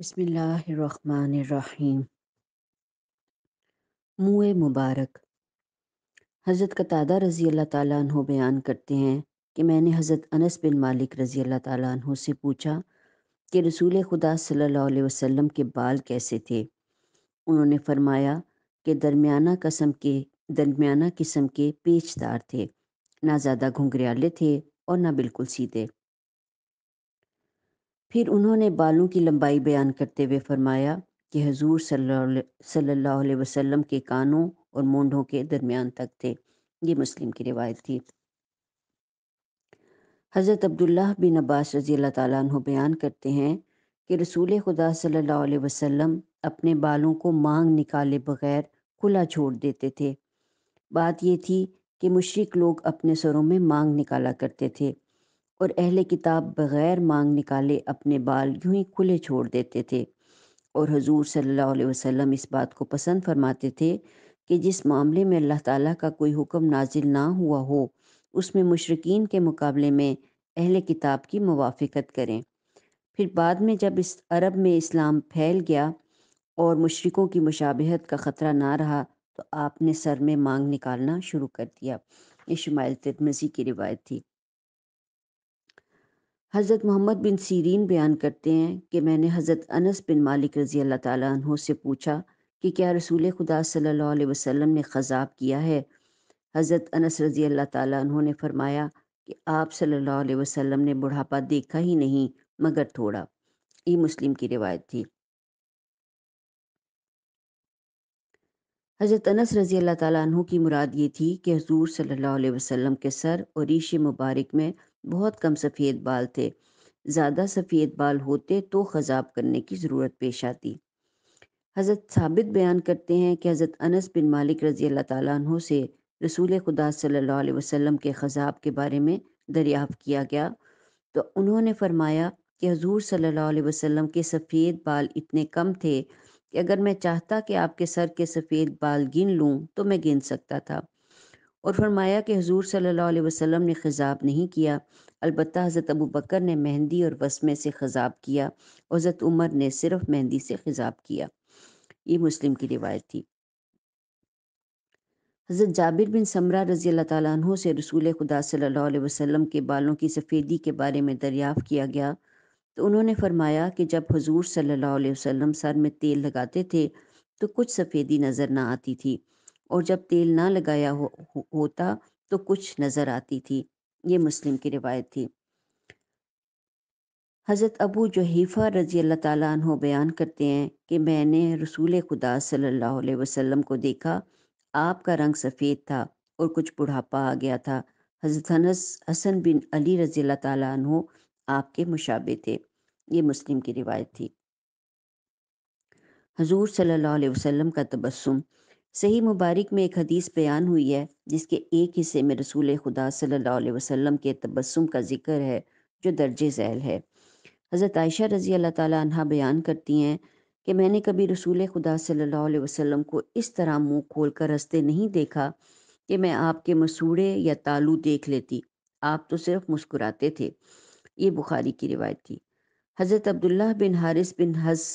बसमीम मुँह मुबारक हज़रत कतादा रज़ी अल्लाह तन बयान करते हैं कि मैंने हज़रत अनस बिन मालिक रज़ी अल्लाह तन से पूछा कि रसूल खुदा सल्लल्लाहु अलैहि वसल्लम के बाल कैसे थे उन्होंने फरमाया कि दरमियाना कसम के दरमियाना किस्म के पेचदार थे ना ज़्यादा घुंघरियाले थे और ना बिल्कुल सीधे फिर उन्होंने बालों की लंबाई बयान करते हुए फरमाया कि हजूर सल्लल्लाहु अलैहि वसल्लम के कानों और मोंढों के दरमियान तक थे ये मुस्लिम की रिवायत थी हज़रत अब्दुल्लाह बिन अब्बास रजी अल्लाह तु बयान करते हैं कि रसूल खुदा सल्लल्लाहु अलैहि वसल्लम अपने बालों को मांग निकाले बगैर खुला छोड़ देते थे बात यह थी कि मुशरक लोग अपने सरों में मांग निकाला करते थे और अहले किताब बग़ैर मांग निकाले अपने बाल यूं ही खुले छोड़ देते थे और हजूर सल्लल्लाहु अलैहि वसल्लम इस बात को पसंद फरमाते थे कि जिस मामले में अल्लाह ताला का कोई हुक्म नाजिल ना हुआ हो उसमें मुशरकिन के मुकाबले में अहल किताब की मुवाफिकत करें फिर बाद में जब इस अरब में इस्लाम फैल गया और मशरकों की मुशाबहत का ख़तरा ना रहा तो आपने सर में मांग निकालना शुरू कर दिया ये शमाइल की रिवायत थी हज़रत मोहम्मद बिन सीरीन बयान करते हैं कि मैंने हज़रत अनस बिन मालिक रज़ी अल्लाह तहों से पूछा कि क्या रसूल खुदा सल्लल्लाहु अलैहि वसल्लम ने खजाब किया है हज़रत अनस रज़ी अल्लाह तहों ने फरमाया कि आप सल्लल्लाहु अलैहि वसल्लम ने बुढ़ापा देखा ही नहीं मगर थोड़ा ये मुस्लिम की रिवायत थी हज़रत अनस रज़ी अल्लाह तहों की मुराद ये थी कि हजूर सल्लल्लाहु अलैहि वसल्लम के सर और रीश मुबारक में बहुत कम सफ़ेद बाल थे ज़्यादा सफ़ेद बाल होते तो खजाब करने की ज़रूरत पेश आती हज़रत साबित बयान करते हैं कि हज़रत अनस बिन मालिक रज़ी अल्लाह से रसूल खुदा सल्लल्लाहु अलैहि वसल्लम के खजाब के बारे में दरियाफ़ किया गया तो उन्होंने फरमाया कि हजूर सल्ला वसम के सफ़ेद बाल इतने कम थे कि अगर मैं चाहता कि आपके सर के सफ़ेद बाल गिन लूँ तो मैं गिन सकता था और फरमाया कि हजूर सल्ला वसम ने खिजाब नहीं किया अलबत् हज़रत अबू बकर ने मेहंदी और वसमे से खजाब किया और हज़रत उमर ने सिर्फ मेहंदी से खिजाब किया ये मुस्लिम की रिवायत थी हज़रत जाबिर बिन समरा रज़ी अल्लाह तु से रसूल खुदा सल्ला वसम के बालों की सफ़ेदी के बारे में दरियाफ़ किया गया तो उन्होंने फरमाया कि जब हजूर सल्ला वसम सर में तेल लगाते थे तो कुछ सफ़ेदी नज़र ना आती थी और जब तेल ना लगाया हो, हो, होता तो कुछ नज़र आती थी ये मुस्लिम की रिवायत थी हज़रत अबू जहीफ़ा रजी अल्लाह ताली बयान करते हैं कि मैंने रसूल खुदा सल्लल्लाहु अलैहि वसल्लम को देखा आपका रंग सफ़ेद था और कुछ बुढ़ापा आ गया था हज़रत हनस हसन बिन अली रजी अल्लाह ताली आपके मुशाबे थे ये मुस्लिम की रिवायत थी हजूर सल्लल्लाहु अलैहि वसल्लम का तबस्सुम सही मुबारक में एक हदीस बयान हुई है जिसके एक हिस्से में रसूल खुदा सल्लल्लाहु अलैहि वसल्लम के तबस्सुम का जिक्र है जो दर्ज झैल है हज़रत आयशा रज़ी अल्लाह ताली बयान करती हैं कि मैंने कभी रसूल खुदा सल्लल्लाहु अलैहि वसल्लम को इस तरह मुंह खोल कर हंसते नहीं देखा कि मैं आपके मसूड़े या तालू देख लेती आप तो सिर्फ मुस्कुराते थे ये बुखारी की रिवायत थी हज़रत अब्दुल्ला बिन हारिस बिन हज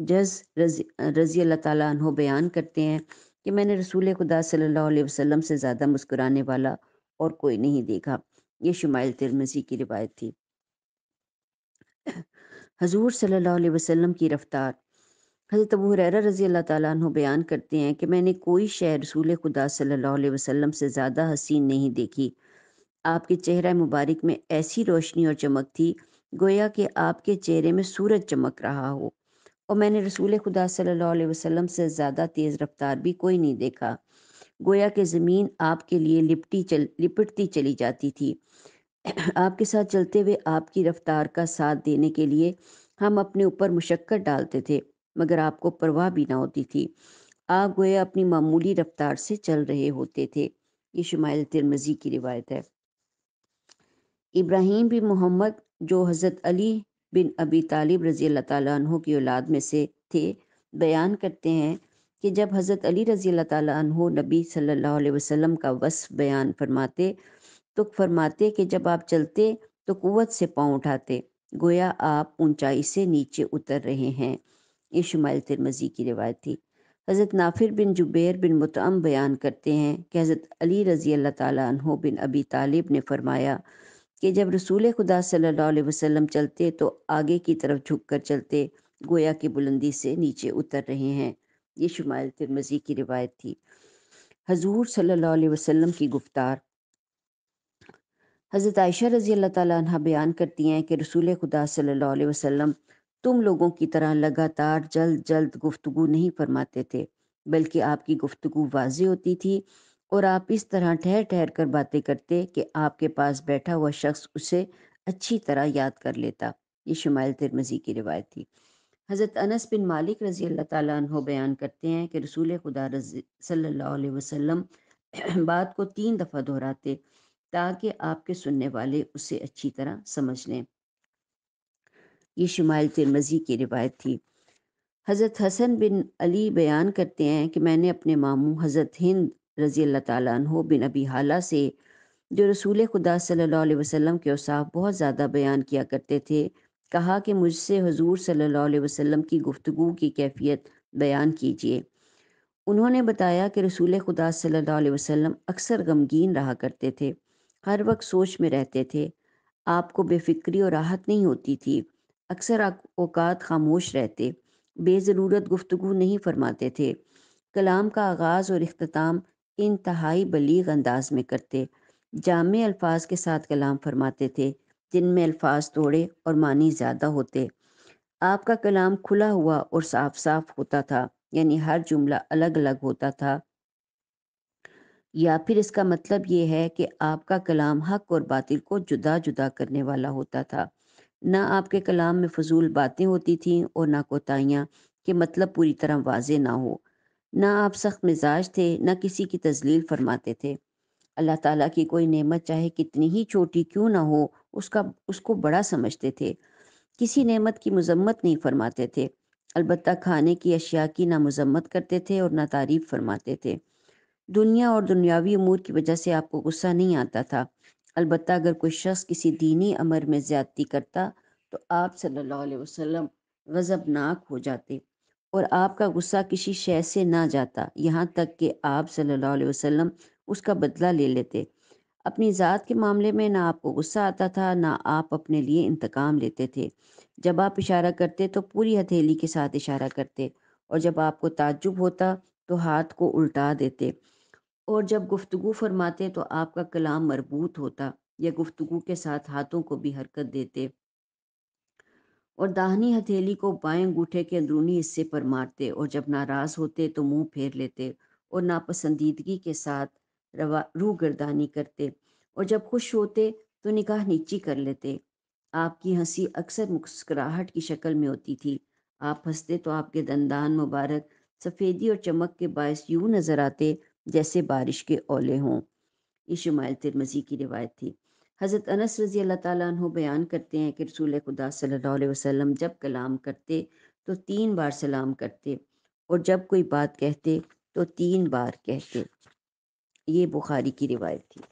जज रजी, रजी अल्लाह ताली बयान करते हैं कि मैंने रसूल खुदा सल्लल्लाहु अलैहि वसल्लम से ज़्यादा मुस्कुराने वाला और कोई नहीं देखा ये शुमाइल तिरमसी की रिवायत थी हजूर सल्लल्लाहु अलैहि वसल्लम की रफ्तार हज़रत अबू हुरैरा रजी अल्लाह ताली बयान करते हैं कि मैंने कोई शह रसूल खुदा सल्लल्लाहु अलैहि वसल्लम से ज़्यादा हसीन नहीं देखी आपके चेहरा मुबारक में ऐसी रोशनी और चमक थी गोया कि आपके चेहरे में सूरज चमक रहा हो और मैंने रसूल खुदा सल्लल्लाहु अलैहि वसल्लम से ज़्यादा तेज़ रफ्तार भी कोई नहीं देखा गोया कि ज़मीन आपके लिए लिपटी चल लिपटती चली जाती थी आपके साथ चलते हुए आपकी रफ्तार का साथ देने के लिए हम अपने ऊपर मुशक्क़त डालते थे मगर आपको परवाह भी ना होती थी आप गोया अपनी मामूली रफ्तार से चल रहे होते थे ये शुमाइल तिरमजी की रिवायत है इब्राहिम भी मोहम्मद जो हज़रत अली बिन अबी तालिब रज़ी अल्लाह तु की औलाद में से थे बयान करते हैं कि जब हज़रत अली रज़ी अल्लाह तु नबी सल्लल्लाहु अलैहि वसल्लम का वस बयान फरमाते तो फरमाते कि जब आप चलते तो कुत से पाँव उठाते गोया आप ऊंचाई से नीचे उतर रहे हैं ये शुमाइल तिरमजी की रिवायत थी हज़रत नाफिर बिन जुबैर बिन मुतम बयान करते हैं कि हज़रत अली रज़ी अल्लाह तु बिन अबी तालिब ने फरमाया कि जब रसूल खुदा सल्लल्लाहु अलैहि वसल्लम चलते तो आगे की तरफ झुक कर चलते गोया की बुलंदी से नीचे उतर रहे हैं ये शुमाइल तिरमजी की रिवायत थी हजूर सल्लल्लाहु अलैहि वसल्लम की गुफ्तार हज़रत आयशा रजी अल्लाह ताला बयान करती हैं कि रसूल खुदा सल्लल्लाहु अलैहि वसल्लम तुम लोगों की तरह लगातार जल्द जल्द गुफ्तु नहीं फरमाते थे बल्कि आपकी गुफ्तु वाज होती थी और आप इस तरह ठहर ठहर कर बातें करते कि आपके पास बैठा हुआ शख्स उसे अच्छी तरह याद कर लेता ये शमाइल तिरमजी की रिवायत थी हज़रत अनस बिन मालिक रज़ी अल्लाह तु बयान करते हैं कि रसूल खुदा सल्ला वसल्लम बात को तीन दफ़ा दोहराते ताकि आपके सुनने वाले उसे अच्छी तरह समझ लें ये शमाइल तिरमजी की रिवायत थी हज़रत हसन बिन अली बयान करते हैं कि मैंने अपने मामू हज़रत हिंद रज़ी अल्लाह तु बिन अबी हाला से जो रसूल खुदा सल्लल्लाहु अलैहि वसल्लम के उसाफ बहुत ज़्यादा बयान किया करते थे कहा कि मुझसे हजूर सल्लल्लाहु अलैहि वसल्लम की गुफ्तु की कैफियत बयान कीजिए उन्होंने बताया कि रसूल खुदा सल्लल्लाहु अलैहि वसल्लम अक्सर गमगीन रहा करते थे हर वक्त सोच में रहते थे आपको बेफिक्री और राहत नहीं होती थी अक्सर अवकात खामोश रहते बेज़रूरत गुफ्तु नहीं फरमाते थे कलाम का आगाज़ और अख्ताम इंतहाई बलीग अंदाज में करते जाम अल्फाज के साथ कलाम फरमाते थे जिनमें अल्फाज थोड़े और मानी ज़्यादा होते आपका कलाम खुला हुआ और साफ साफ होता था यानी हर जुमला अलग अलग होता था या फिर इसका मतलब ये है कि आपका कलाम हक और बातिल को जुदा जुदा करने वाला होता था ना आपके कलाम में फजूल बातें होती थीं और ना कोताहियाँ के मतलब पूरी तरह वाजे ना हो ना आप सख्त मिजाज थे ना किसी की तजलील फरमाते थे अल्लाह ताला की कोई नेमत चाहे कितनी ही छोटी क्यों ना हो उसका उसको बड़ा समझते थे किसी नेमत की मजम्मत नहीं फरमाते थे अलबत् खाने की अशिया की ना मजम्मत करते थे और ना तारीफ फरमाते थे दुनिया और दुनियावी अमूर की वजह से आपको गुस्सा नहीं आता था अलबत् अगर कोई शख्स किसी दीनी अमर में ज़्यादती करता तो आप सल्लल्लाहु अलैहि वसल्लम गज़बनाक हो जाते और आपका गुस्सा किसी शय से ना जाता यहाँ तक कि आप सल्लल्लाहु अलैहि वसल्लम उसका बदला ले लेते अपनी ज़ात के मामले में ना आपको गुस्सा आता था ना आप अपने लिए इंतकाम लेते थे जब आप इशारा करते तो पूरी हथेली के साथ इशारा करते और जब आपको ताज्जुब होता तो हाथ को उल्टा देते और जब गुफ्तगु फरमाते तो आपका कलाम मरबूत होता या गुफ्तगु के साथ हाथों को भी हरकत देते और दाहनी हथेली को बाएं अंगूठे के अंदरूनी हिस्से पर मारते और जब नाराज होते तो मुंह फेर लेते और नापसंदीदगी के साथ रू रूह गर्दानी करते और जब खुश होते तो निकाह नीची कर लेते आपकी हंसी अक्सर मुस्कुराहट की शक्ल में होती थी आप हंसते तो आपके दंदान मुबारक सफ़ेदी और चमक के बायस यूं नज़र आते जैसे बारिश के ओले हों ये शुमाइल तिरमजी की रिवायत थी हज़रत अनस रज़ी अल्लाह बयान करते हैं कि रसूल खुदा सल्लल्लाहु अलैहि वसल्लम जब कलाम करते तो तीन बार सलाम करते और जब कोई बात कहते तो तीन बार कहते ये बुखारी की रिवायत थी